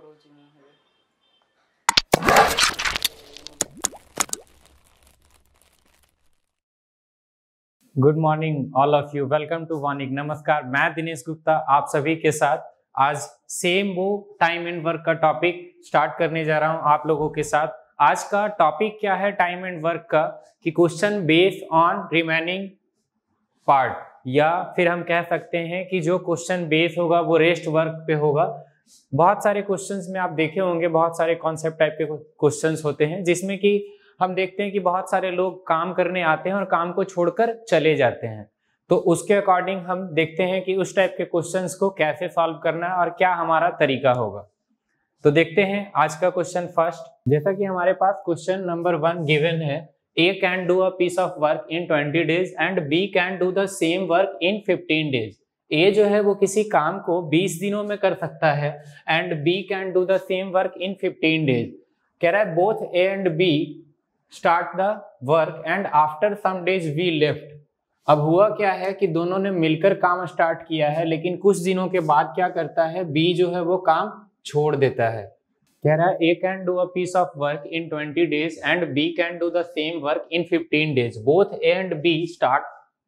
good morning all of you welcome to warning नमस्कार मैं दिनेश गुप्ता आप सभी के साथ आज सेम वो टाइम एंड वर्क का टॉपिक स्टार्ट करने जा रहा हूं आप लोगों के साथ आज का टॉपिक क्या है टाइम एंड वर्क का कि question based on remaining part या फिर हम कह सकते हैं कि जो क्वेश्चन बेस होगा वो रेस्ट वर्क पे होगा बहुत सारे क्वेश्चंस में आप देखे होंगे बहुत सारे कॉन्सेप्ट टाइप के क्वेश्चंस होते हैं जिसमें कि हम देखते हैं कि बहुत सारे लोग काम करने आते हैं और काम को छोड़कर चले जाते हैं तो उसके अकॉर्डिंग हम देखते हैं कि उस टाइप के क्वेश्चंस को कैसे सॉल्व करना है और क्या हमारा तरीका होगा तो देखते हैं आज का क्वेश्चन फर्स्ट जैसा कि हमारे पास क्वेश्चन नंबर वन गिवन है A can do a piece of work in twenty days and B can do the same work in fifteen days A जो है वो किसी काम को 20 दिनों में कर सकता है and B can do the same work in 15 days कह रहा है both A and B start the work and after some days we left अब हुआ क्या है कि दोनों ने मिलकर काम स्टार्ट किया है लेकिन कुछ दिनों के बाद क्या करता है बी जो है वो काम छोड़ देता है कह रहा है A can do a piece of work in 20 days and B can do the same work in 15 days both A and B start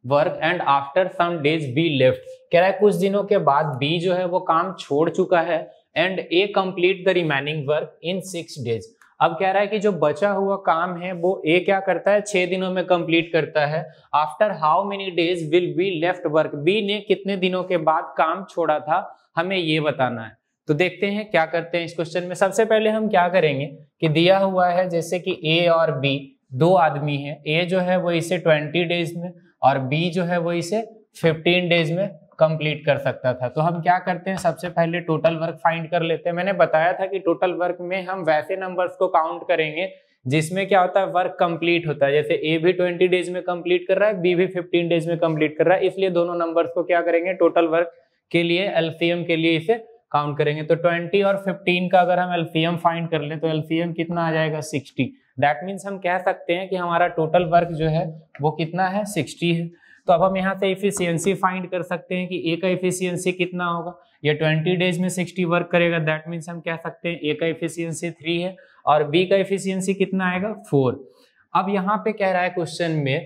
work and after some days B left कह रहा है कुछ दिनों के बाद बी जो है वो काम छोड़ चुका है and A complete the remaining work in six days अब कह रहा है कि जो बचा हुआ काम है वो ए क्या करता है छह दिनों में कंप्लीट करता है after how many days will B left work B ने कितने दिनों के बाद काम छोड़ा था हमें ये बताना है तो देखते हैं क्या करते हैं इस क्वेश्चन में सबसे पहले हम क्या करेंगे कि दिया हुआ है जैसे कि ए और बी दो आदमी है ए जो है वो इसे ट्वेंटी डेज में और बी जो है वो इसे 15 डेज में कंप्लीट कर सकता था तो हम क्या करते हैं सबसे पहले टोटल वर्क फाइंड कर लेते हैं मैंने बताया था कि टोटल वर्क में हम वैसे नंबर्स को काउंट करेंगे जिसमें क्या होता है वर्क कंप्लीट होता है जैसे ए भी ट्वेंटी डेज में कंप्लीट कर रहा है बी भी फिफ्टीन डेज में कंप्लीट कर रहा है इसलिए दोनों नंबर्स को क्या करेंगे टोटल वर्क के लिए एलसीएम के लिए इसे काउंट करेंगे तो ट्वेंटी और फिफ्टीन का अगर हम एलसीएम फाइंड कर लें तो एलसीएम कितना आ जाएगा सिक्सटी दैट मीन्स हम कह सकते हैं कि हमारा टोटल वर्क जो है वो कितना है सिक्सटी है तो अब हम यहाँ से इफिशियंसी फाइंड कर सकते हैं कि ए का इफिशियंसी कितना होगा ये ट्वेंटी डेज में सिक्सटी वर्क करेगा दैट मीन्स हम कह सकते हैं ए का इफिशियंसी थ्री है और बी का इफिशियंसी कितना आएगा फोर अब यहाँ पे कह रहा है क्वेश्चन में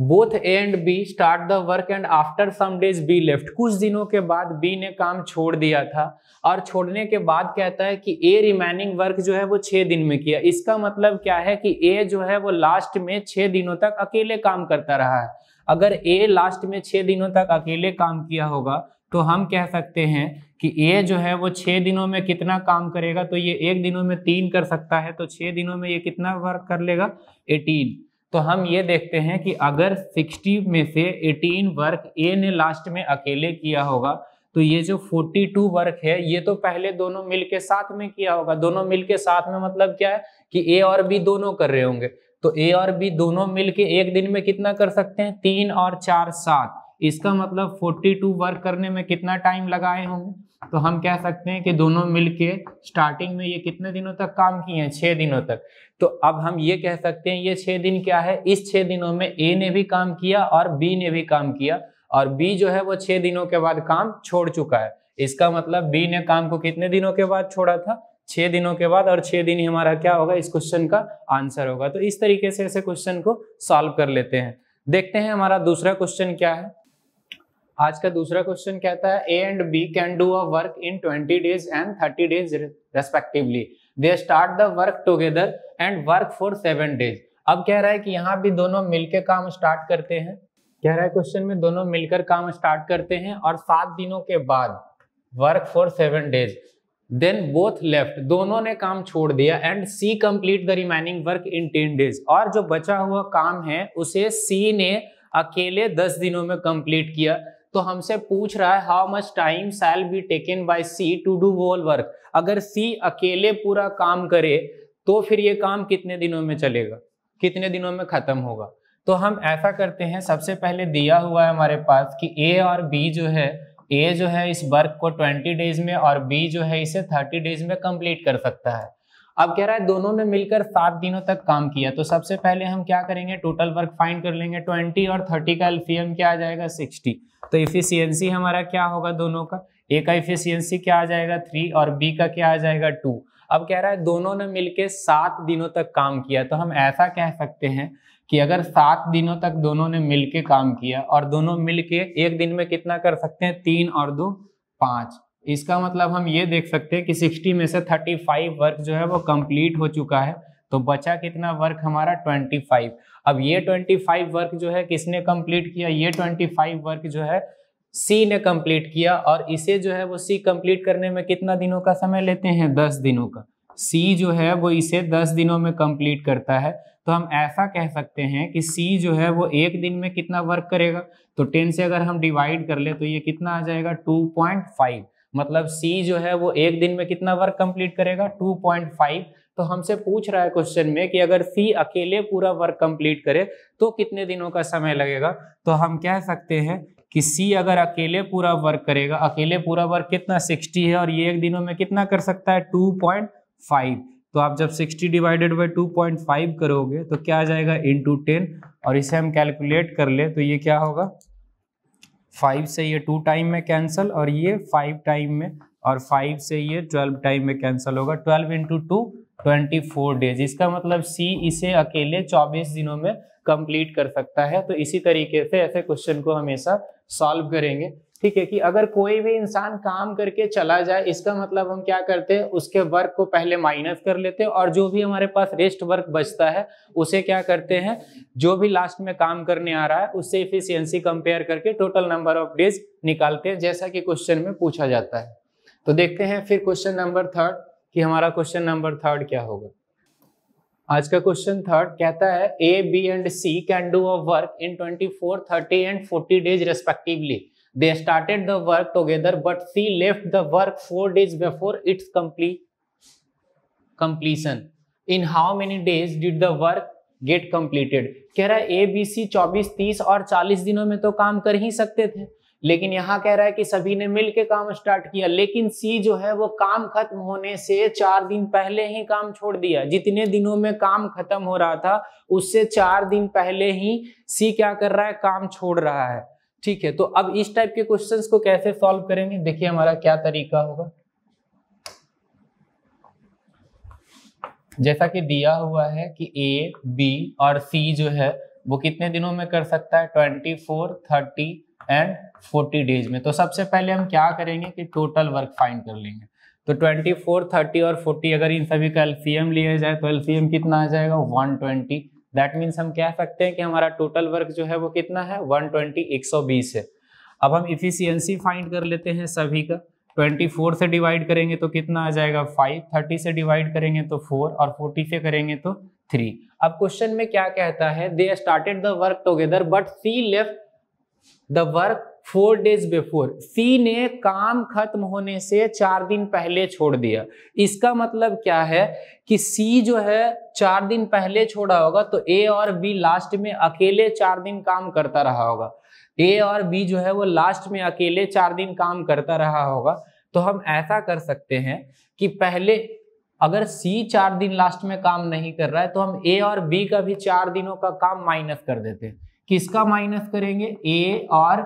both A and B start the work and after some days B left कुछ दिनों के बाद बी ने काम छोड़ दिया था और छोड़ने के बाद कहता है कि ए रिमेनिंग वर्क जो है वो छह दिन में किया इसका मतलब क्या है कि ए जो है वो लास्ट में छह दिनों तक अकेले काम करता रहा है अगर ए लास्ट में छह दिनों तक अकेले काम किया होगा तो हम कह सकते हैं कि ए जो है वो छह दिनों में कितना काम करेगा तो ये एक दिनों में तीन कर सकता है तो छह दिनों में ये कितना वर्क कर लेगा एटीन तो हम ये देखते हैं कि अगर 60 में से 18 वर्क ए ने लास्ट में अकेले किया होगा तो ये जो 42 वर्क है ये तो पहले दोनों मिल के साथ में किया होगा दोनों मिल के साथ में मतलब क्या है कि ए और बी दोनों कर रहे होंगे तो ए और बी दोनों मिल के एक दिन में कितना कर सकते हैं तीन और चार सात इसका मतलब 42 वर्क करने में कितना टाइम लगाए होंगे तो हम कह सकते हैं कि दोनों मिलके स्टार्टिंग में ये कितने दिनों तक काम किए हैं छह दिनों तक तो अब हम ये कह सकते हैं ये छह दिन क्या है इस छह दिनों में ए ने भी काम किया और बी ने भी काम किया और बी जो है वो छह दिनों के बाद काम छोड़ चुका है इसका मतलब बी ने काम को कितने दिनों के बाद छोड़ा था छह दिनों के बाद और छह दिन ही हमारा क्या होगा इस क्वेश्चन का आंसर होगा तो इस तरीके से ऐसे क्वेश्चन को सॉल्व कर लेते हैं देखते हैं हमारा दूसरा क्वेश्चन क्या है आज का दूसरा क्वेश्चन कहता है A and B can do a work in 20 days and 30 days respectively they start the work together and work for seven days अब कह रहा है कि यहाँ भी दोनों मिलकर काम स्टार्ट करते हैं कह रहा है क्वेश्चन में दोनों मिलकर काम स्टार्ट करते हैं और सात दिनों के बाद work for seven days then both left दोनों ने काम छोड़ दिया and C complete the remaining work in ten days और जो बचा हुआ काम है उसे सी ने अकेले दस दिनों में कंप्लीट किया तो हमसे पूछ रहा है how much time shall be taken by C to do whole work अगर सी अकेले पूरा काम करे तो फिर ये काम कितने दिनों में चलेगा कितने दिनों में खत्म होगा तो हम ऐसा करते हैं सबसे पहले दिया हुआ है हमारे पास कि ए और बी जो है ए जो है इस वर्क को ट्वेंटी डेज में और बी जो है इसे थर्टी डेज में कंप्लीट कर सकता है अब कह रहा है दोनों ने मिलकर सात दिनों तक काम किया तो सबसे पहले हम क्या करेंगे टोटल वर्क फाइंड कर लेंगे ट्वेंटी और थर्टी का एल्फियम क्या आ जाएगा सिक्सटी तो इफिशियंसी हमारा क्या होगा दोनों का ए का इफिशियंसी क्या आ जाएगा थ्री और बी का क्या आ जाएगा टू अब कह रहा है दोनों ने मिलके सात दिनों तक काम किया तो हम ऐसा कह सकते हैं कि अगर सात दिनों तक दोनों ने मिलके काम किया और दोनों मिलके एक दिन में कितना कर सकते हैं तीन और दो पांच इसका मतलब हम ये देख सकते हैं कि सिक्सटी में से थर्टी फाइव वर्क जो है वो कंप्लीट हो चुका है तो बचा कितना वर्क हमारा ट्वेंटी फाइव अब ये ट्वेंटी फाइव वर्क जो है किसने कंप्लीट किया ये ट्वेंटी फाइव वर्क जो है सी ने कंप्लीट किया और इसे जो है वो सी कंप्लीट करने में कितना दिनों का समय लेते हैं दस दिनों का सी जो है वो इसे दस दिनों में कंप्लीट करता है तो हम ऐसा कह सकते हैं कि सी जो है वो एक दिन में कितना वर्क करेगा तो टेन से अगर हम डिवाइड कर ले तो ये कितना आ जाएगा टू पॉइंट फाइव मतलब सी जो है वो एक दिन में कितना वर्क कंप्लीट करेगा टू पॉइंट फाइव तो हमसे पूछ रहा है क्वेश्चन में कि अगर सी अकेले पूरा वर्क कंप्लीट करे तो कितने दिनों का समय लगेगा तो हम कह सकते हैं कि सी अगर अकेले पूरा वर्क करेगा अकेले पूरा वर्क कितना 60 है और ये एक दिनों में कितना कर सकता है 2.5 तो आप जब 60 डिवाइडेड बाई 2.5 करोगे तो क्या आ जाएगा इंटू टेन और इसे हम कैलकुलेट कर ले तो ये क्या होगा फाइव से ये टू टाइम में कैंसिल और ये फाइव टाइम में और फाइव से ये ट्वेल्व टाइम में कैंसिल होगा twelve into two twenty four days इसका मतलब सी इसे अकेले चौबीस दिनों में कंप्लीट कर सकता है तो इसी तरीके से ऐसे क्वेश्चन को हमेशा सॉल्व करेंगे ठीक है कि अगर कोई भी इंसान काम करके चला जाए इसका मतलब हम क्या करते हैं उसके वर्क को पहले माइनस कर लेते हैं और जो भी हमारे पास रेस्ट वर्क बचता है उसे क्या करते हैं जो भी लास्ट में काम करने आ रहा है उससे इफिशियंसी कंपेयर करके टोटल नंबर ऑफ डेज निकालते हैं जैसा कि क्वेश्चन में पूछा जाता है तो देखते हैं फिर क्वेश्चन नंबर थर्ड कि हमारा क्वेश्चन नंबर थर्ड क्या होगा आज का क्वेश्चन थर्ड कहता है A B and C can do a work in 24, 30 and 40 days respectively they started the work together but C left the work four days before its complete completion in how many days did the work get completed कह रहा है A B C चौबीस तीस और चालीस दिनों में तो काम कर ही सकते थे लेकिन यहाँ कह रहा है कि सभी ने मिलकर काम स्टार्ट किया लेकिन सी जो है वो काम खत्म होने से चार दिन पहले ही काम छोड़ दिया जितने दिनों में काम खत्म हो रहा था उससे चार दिन पहले ही सी क्या कर रहा है काम छोड़ रहा है ठीक है तो अब इस टाइप के क्वेश्चन को कैसे सॉल्व करेंगे देखिए हमारा क्या तरीका होगा जैसा कि दिया हुआ है कि ए बी और सी जो है वो कितने दिनों में कर सकता है twenty four thirty and 40 days में तो सबसे पहले हम क्या करेंगे कि टोटल वर्क फाइंड कर लेंगे तो 24, 30 और 40 अगर इन सभी का एलसीएम लिया जाए तो एलसीएम कितना आ जाएगा 120 दैट मीन्स हम कह सकते हैं कि हमारा टोटल वर्क जो है वो कितना है 120 बीस है अब हम इफिशियंसी फाइंड कर लेते हैं सभी का 24 से डिवाइड करेंगे तो कितना आ जाएगा 5 30 से डिवाइड करेंगे तो 4 और 40 से करेंगे तो 3 अब क्वेश्चन में क्या कहता है they started the work together but C left the work four days before C ने काम खत्म होने से चार दिन पहले छोड़ दिया इसका मतलब क्या है कि सी जो है चार दिन पहले छोड़ा होगा तो ए और बी लास्ट में अकेले चार दिन काम करता रहा होगा ए और बी जो है वो लास्ट में अकेले चार दिन काम करता रहा होगा तो हम ऐसा कर सकते हैं कि पहले अगर सी चार दिन लास्ट में काम नहीं कर रहा है तो हम ए और बी का भी चार दिनों का काम माइनस कर देते हैं किसका माइनस करेंगे ए और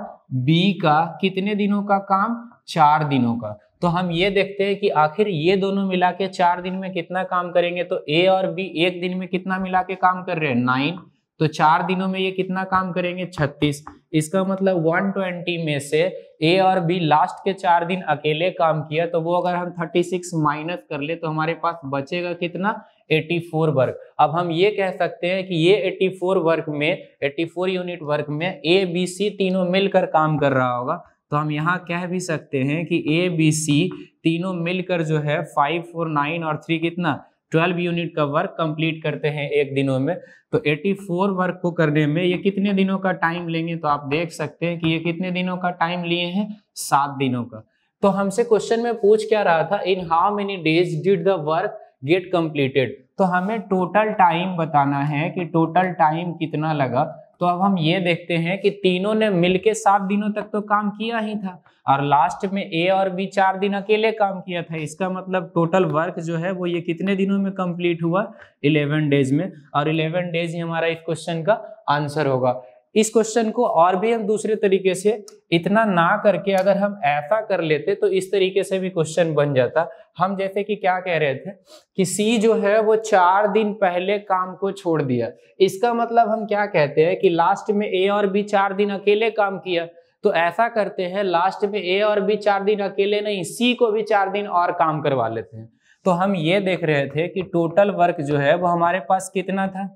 बी का कितने दिनों का काम चार दिनों का तो हम ये देखते हैं कि आखिर ये दोनों मिला के चार दिन में कितना काम करेंगे तो ए और बी एक दिन में कितना मिला के काम कर रहे हैं नाइन तो चार दिनों में ये कितना काम करेंगे छत्तीस इसका मतलब 120 में से ए और बी लास्ट के चार दिन अकेले काम किया तो वो अगर हम 36 माइनस कर ले तो हमारे पास बचेगा कितना 84 वर्ग अब हम ये कह सकते हैं कि ये 84 वर्ग में 84 यूनिट वर्ग में ए बी सी तीनों मिलकर काम कर रहा होगा तो हम यहाँ कह भी सकते हैं कि ए बी सी तीनों मिलकर जो है फाइव फोर नाइन और थ्री कितना ट्वेल्व यूनिट का वर्क कंप्लीट करते हैं एक दिनों में तो 84 वर्क को करने में ये कितने दिनों का टाइम लेंगे तो आप देख सकते हैं कि ये कितने दिनों का टाइम लिए हैं सात दिनों का तो हमसे क्वेश्चन में पूछ क्या रहा था in how many days did the work get completed तो हमें टोटल टाइम बताना है कि टोटल टाइम कितना लगा तो अब हम ये देखते हैं कि तीनों ने मिलके सात दिनों तक तो काम किया ही था और लास्ट में ए और बी चार दिन अकेले काम किया था इसका मतलब टोटल वर्क जो है वो ये कितने दिनों में कंप्लीट हुआ इलेवन डेज में और इलेवन डेज ही हमारा इस क्वेश्चन का आंसर होगा इस क्वेश्चन को और भी हम दूसरे तरीके से इतना ना करके अगर हम ऐसा कर लेते तो इस तरीके से भी क्वेश्चन बन जाता हम जैसे कि क्या कह रहे थे कि सी जो है वो चार दिन पहले काम को छोड़ दिया इसका मतलब हम क्या कहते हैं कि लास्ट में ए और बी चार दिन अकेले काम किया तो ऐसा करते हैं लास्ट में ए और बी चार दिन अकेले नहीं सी को भी चार दिन और काम करवा लेते हैं तो हम ये देख रहे थे कि टोटल वर्क जो है वो हमारे पास कितना था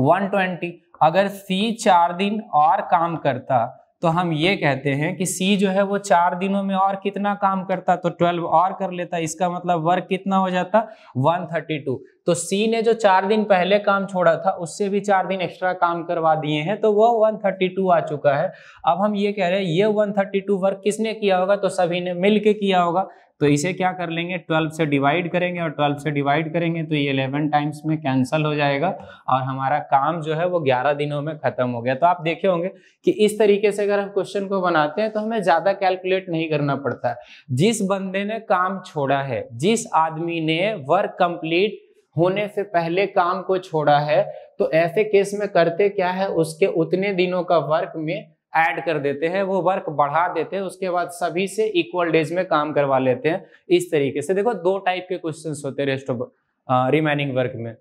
120 अगर सी चार दिन और काम करता तो हम ये कहते हैं कि सी जो है वो चार दिनों में और कितना काम करता तो ट्वेल्व और कर लेता इसका मतलब वर्क कितना हो जाता वन थर्टी टू तो सी ने जो चार दिन पहले काम छोड़ा था उससे भी चार दिन एक्स्ट्रा काम करवा दिए हैं तो वो वन थर्टी टू आ चुका है अब हम ये कह रहे हैं ये वन थर्टी टू वर्क किसने किया होगा तो सभी ने मिल के किया होगा तो इसे क्या कर लेंगे 12 से डिवाइड करेंगे और 12 से डिवाइड करेंगे तो ये 11 टाइम्स में कैंसिल हो जाएगा और हमारा काम जो है वो 11 दिनों में खत्म हो गया तो आप देखे होंगे कि इस तरीके से अगर हम क्वेश्चन को बनाते हैं तो हमें ज़्यादा कैलकुलेट नहीं करना पड़ता है जिस बंदे ने काम छोड़ा है जिस आदमी ने वर्क कंप्लीट होने से पहले काम को छोड़ा है तो ऐसे केस में करते क्या है उसके उतने दिनों का वर्क में ऐड कर देते हैं वो वर्क बढ़ा देते हैं उसके बाद सभी से इक्वल डेज में काम करवा लेते हैं इस तरीके से देखो दो टाइप के क्वेश्चन होते हैं रेस्ट ऑफ रिमेनिंग वर्क में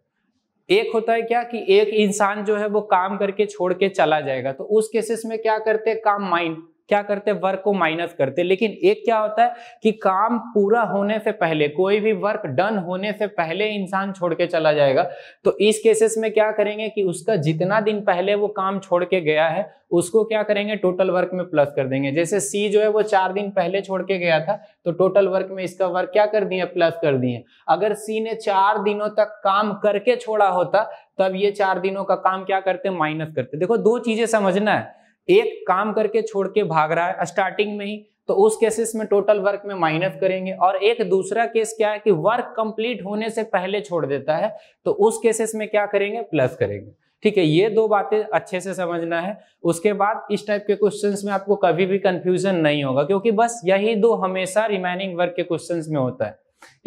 एक होता है क्या कि एक इंसान जो है वो काम करके छोड़ के चला जाएगा तो उस केसेस में क्या करते हैं काम माइंड क्या करते वर्क को माइनस करते लेकिन एक क्या होता है कि काम पूरा होने से पहले कोई भी वर्क डन होने से पहले इंसान छोड़ के चला जाएगा तो इस केसेस में क्या करेंगे कि उसका जितना दिन पहले वो काम छोड़ के गया है उसको क्या करेंगे टोटल वर्क में प्लस कर देंगे जैसे सी जो है वो चार दिन पहले छोड़ के गया था तो टोटल वर्क में इसका वर्क क्या कर दिए प्लस कर दिए अगर सी ने चार दिनों तक काम करके छोड़ा होता तब ये चार दिनों का काम क्या करते माइनस करते देखो दो चीजें समझना है एक काम करके छोड़ के भाग रहा है स्टार्टिंग में ही तो उस केसेस में टोटल वर्क में माइनस करेंगे और एक दूसरा केस क्या है कि वर्क कंप्लीट होने से पहले छोड़ देता है तो उस केसेस में क्या करेंगे प्लस करेंगे ठीक है ये दो बातें अच्छे से समझना है उसके बाद इस टाइप के क्वेश्चंस में आपको कभी भी कंफ्यूजन नहीं होगा क्योंकि बस यही दो हमेशा रिमेनिंग वर्क के क्वेश्चंस में होता है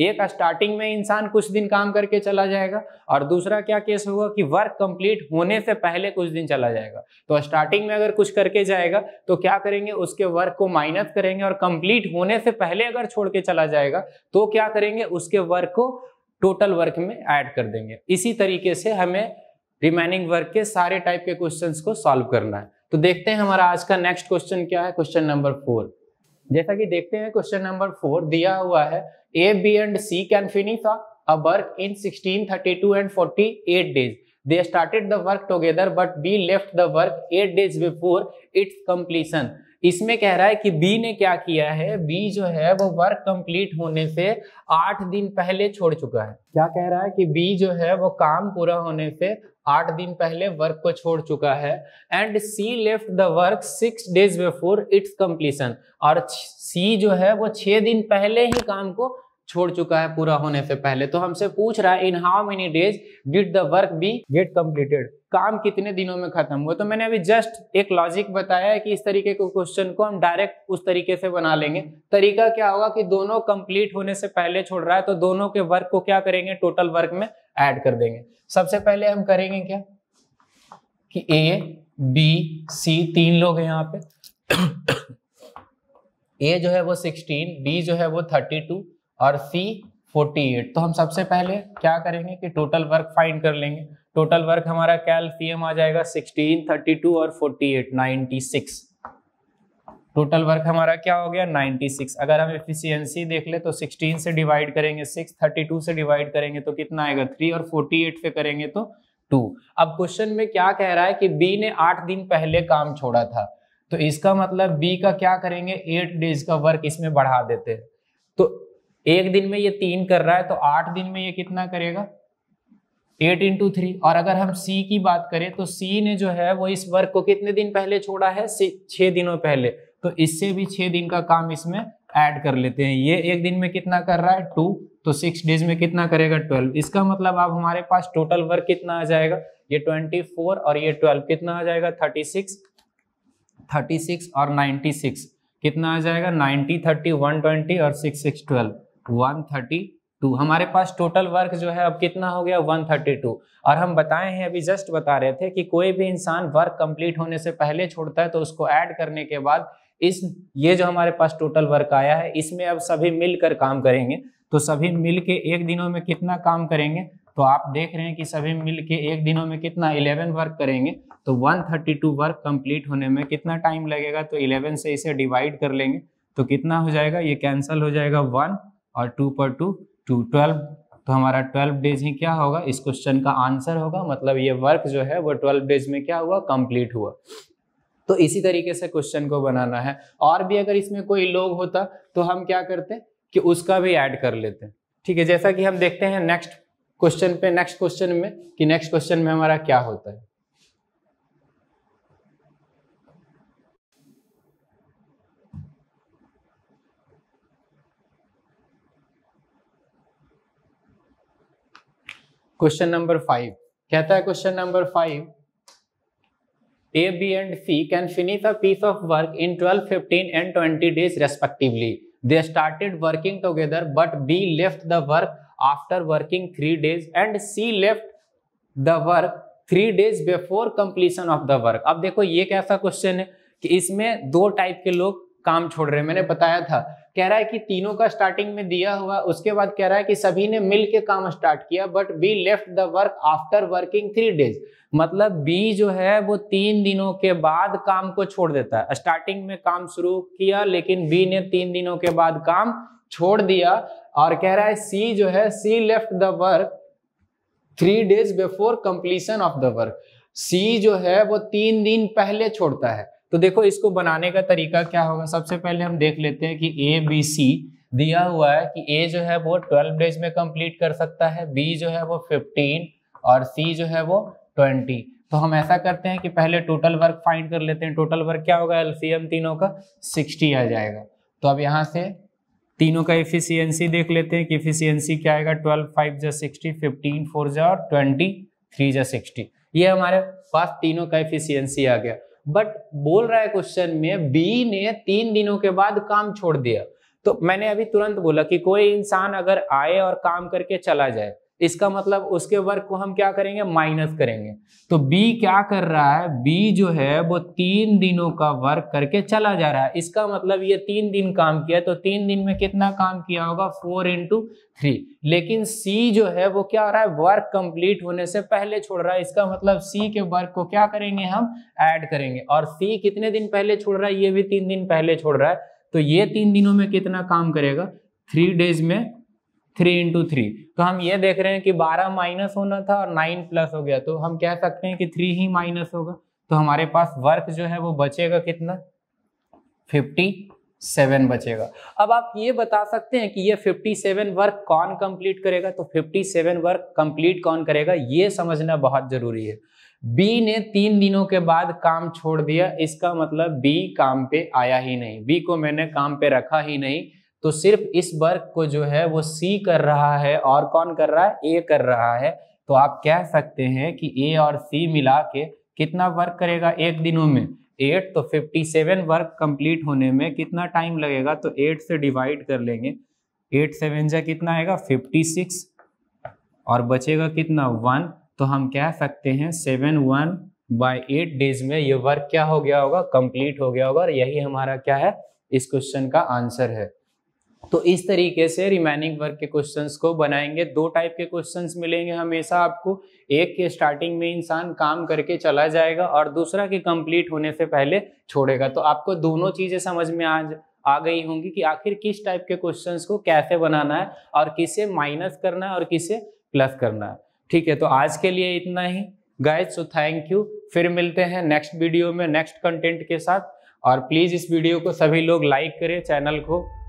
एक स्टार्टिंग में इंसान कुछ दिन काम करके चला जाएगा और दूसरा क्या केस होगा कि वर्क कंप्लीट होने से पहले कुछ दिन चला जाएगा तो स्टार्टिंग में अगर कुछ करके जाएगा तो क्या करेंगे उसके वर्क को माइनस करेंगे और कंप्लीट होने से पहले अगर छोड़ के चला जाएगा तो क्या करेंगे उसके वर्क को टोटल वर्क में ऐड कर देंगे इसी तरीके से हमें रिमेनिंग वर्क के सारे टाइप के क्वेश्चन को सॉल्व करना है तो देखते हैं हमारा आज का नेक्स्ट क्वेश्चन क्या है क्वेश्चन नंबर फोर जैसा कि देखते हैं क्वेश्चन नंबर फोर दिया हुआ है A B and C can finish a work in 16, 32 and eight days they started the work together but B left the work eight days before its completion इसमें कह रहा है कि बी ने क्या किया है बी जो है वो वर्क कंप्लीट होने से आठ दिन पहले छोड़ चुका है क्या कह रहा है कि बी जो है वो काम पूरा होने से आठ दिन पहले वर्क को छोड़ चुका है and C left the work six days before its completion और सी जो है वो छह दिन पहले ही काम को छोड़ चुका है पूरा होने से पहले तो हमसे पूछ रहा है in how many days did the work B get completed काम कितने दिनों में खत्म हुआ तो मैंने अभी जस्ट एक लॉजिक बताया है कि इस तरीके के क्वेश्चन को हम डायरेक्ट उस तरीके से बना लेंगे तरीका क्या होगा कि दोनों कंप्लीट होने से पहले छोड़ रहा है तो दोनों के वर्क को क्या करेंगे टोटल वर्क में ऐड कर देंगे सबसे पहले हम करेंगे क्या कि ए बी सी तीन लोग हैं यहाँ पे ए जो है वो सिक्सटीन बी जो है वो थर्टी टू और सी 48 तो हम सबसे पहले क्या करेंगे कि टोटल वर्क फाइंड कर लेंगे टोटल वर्क हमारा कैल्सियम आ जाएगा 16, 32 और 48, 96 टोटल वर्क हमारा क्या हो गया 96 अगर हम एफिशिएंसी देख ले तो 16 से डिवाइड करेंगे 6 32 से डिवाइड करेंगे तो कितना आएगा 3 और 48 पे करेंगे तो 2 अब क्वेश्चन में क्या कह रहा है कि बी ने आठ दिन पहले काम छोड़ा था तो इसका मतलब बी का क्या करेंगे एट डेज का वर्क इसमें बढ़ा देते तो एक दिन में ये तीन कर रहा है तो आठ दिन में ये कितना करेगा एट इंटू थ्री और अगर हम सी की बात करें तो सी ने जो है वो इस वर्क को कितने दिन पहले छोड़ा है छह दिनों पहले तो इससे भी छह दिन का काम इसमें ऐड कर लेते हैं ये एक दिन में कितना कर रहा है टू तो सिक्स डेज में कितना करेगा ट्वेल्व इसका मतलब आप हमारे पास टोटल वर्क कितना आ जाएगा ये ट्वेंटी फोर और ये ट्वेल्व कितना आ जाएगा थर्टी सिक्स थर्टी सिक्स और नाइन्टी सिक्स कितना आ जाएगा नाइन्टी थर्टी वन ट्वेंटी और सिक्स सिक्स ट्वेल्व 132 हमारे पास टोटल वर्क जो है अब कितना हो गया 132 और हम बताए हैं अभी जस्ट बता रहे थे कि कोई भी इंसान वर्क कंप्लीट होने से पहले छोड़ता है तो उसको ऐड करने के बाद इस ये जो हमारे पास टोटल वर्क आया है इसमें अब सभी मिलकर काम करेंगे तो सभी मिल के एक दिनों में कितना काम करेंगे तो आप देख रहे हैं कि सभी मिल के एक दिनों में कितना 11 वर्क करेंगे तो 132 वर्क कंप्लीट होने में कितना टाइम लगेगा तो 11 से इसे डिवाइड कर लेंगे तो कितना हो जाएगा ये कैंसिल हो जाएगा वन और टू पर टू टू ट्वेल्व तो हमारा ट्वेल्व डेज ही क्या होगा इस क्वेश्चन का आंसर होगा मतलब ये वर्क जो है वो ट्वेल्व डेज में क्या हुआ कंप्लीट हुआ तो इसी तरीके से क्वेश्चन को बनाना है और भी अगर इसमें कोई लोग होता तो हम क्या करते कि उसका भी ऐड कर लेते हैं ठीक है जैसा कि हम देखते हैं नेक्स्ट क्वेश्चन पे नेक्स्ट क्वेश्चन में कि नेक्स्ट क्वेश्चन में हमारा क्या होता है क्वेश्चन नंबर फाइव कहता है question number five A B and C can finish a piece of work in twelve 15 and 20 days respectively they started working together but B left the work after working three days and C left the work three days before completion of the work अब देखो ये कैसा question है कि इसमें दो type के लोग काम छोड़ रहे हैं मैंने बताया था कह रहा है कि तीनों का स्टार्टिंग में दिया हुआ उसके बाद कह रहा है कि सभी ने मिल के काम स्टार्ट किया but B left the work after working three days मतलब बी जो है वो तीन दिनों के बाद काम को छोड़ देता है स्टार्टिंग में काम शुरू किया लेकिन बी ने तीन दिनों के बाद काम छोड़ दिया और कह रहा है सी जो है C left the work three days before completion of the work C जो है वो तीन दिन पहले छोड़ता है तो देखो इसको बनाने का तरीका क्या होगा सबसे पहले हम देख लेते हैं कि ए बी सी दिया हुआ है कि ए जो है वो ट्वेल्व डेज में कंप्लीट कर सकता है बी जो है वो फिफ्टीन और सी जो है वो ट्वेंटी तो हम ऐसा करते हैं कि पहले टोटल वर्क फाइंड कर लेते हैं टोटल वर्क क्या होगा एलसीएम तीनों का सिक्सटी आ जाएगा तो अब यहाँ से तीनों का इफिशियंसी देख लेते हैं कि इफिशियंसी क्या आएगा ट्वेल्व फाइव जो सिक्सटी फिफ्टीन फोर जा और ट्वेंटी थ्री जो सिक्सटी ये हमारे पास तीनों का इफिशियंसी आ गया बट बोल रहा है क्वेश्चन में बी ने तीन दिनों के बाद काम छोड़ दिया तो मैंने अभी तुरंत बोला कि कोई इंसान अगर आए और काम करके चला जाए इसका मतलब उसके वर्क को हम क्या करेंगे माइनस करेंगे तो बी क्या कर रहा है बी जो है वो तीन दिनों का वर्क करके चला जा रहा है इसका मतलब ये तीन दिन काम किया तो तीन दिन में कितना काम किया होगा फोर इंटू थ्री लेकिन सी जो है वो क्या हो रहा है वर्क कंप्लीट होने से पहले छोड़ रहा है इसका मतलब सी के वर्क को क्या करेंगे हम ऐड करेंगे और सी कितने दिन पहले छोड़ रहा है ये भी तीन दिन पहले छोड़ रहा है तो ये तीन दिनों में कितना काम करेगा थ्री डेज में थ्री इंटू थ्री तो हम ये देख रहे हैं कि बारह माइनस होना था और नाइन प्लस हो गया तो हम कह सकते हैं कि थ्री ही माइनस होगा तो हमारे पास वर्क जो है वो बचेगा कितना फिफ्टी सेवन बचेगा अब आप ये बता सकते हैं कि ये सेवन वर्क कौन कंप्लीट करेगा तो फिफ्टी सेवन वर्क कंप्लीट कौन करेगा ये समझना बहुत जरूरी है बी ने तीन दिनों के बाद काम छोड़ दिया इसका मतलब बी काम पे आया ही नहीं बी को मैंने काम पे रखा ही नहीं तो सिर्फ इस वर्क को जो है वो सी कर रहा है और कौन कर रहा है ए कर रहा है तो आप कह सकते हैं कि ए और सी मिला के कितना वर्क करेगा एक दिनों में एट तो फिफ्टी सेवन वर्क कंप्लीट होने में कितना टाइम लगेगा तो एट से डिवाइड कर लेंगे एट सेवन जा कितना आएगा फिफ्टी सिक्स और बचेगा कितना वन तो हम कह सकते हैं seven one by eight days में ये वर्क क्या हो गया होगा कंप्लीट हो गया होगा और यही हमारा क्या है इस क्वेश्चन का आंसर है तो इस तरीके से रिमेनिंग वर्क के क्वेश्चंस को बनाएंगे दो टाइप के क्वेश्चंस मिलेंगे हमेशा आपको एक के स्टार्टिंग में इंसान काम करके चला जाएगा और दूसरा के कंप्लीट होने से पहले छोड़ेगा तो आपको दोनों चीज़ें समझ में आ आ गई होंगी कि आखिर किस टाइप के क्वेश्चंस को कैसे बनाना है और किसे माइनस करना है और किसे प्लस करना है ठीक है तो आज के लिए इतना ही गाइज सो थैंक यू फिर मिलते हैं नेक्स्ट वीडियो में नेक्स्ट कंटेंट के साथ और प्लीज़ इस वीडियो को सभी लोग लाइक करें चैनल को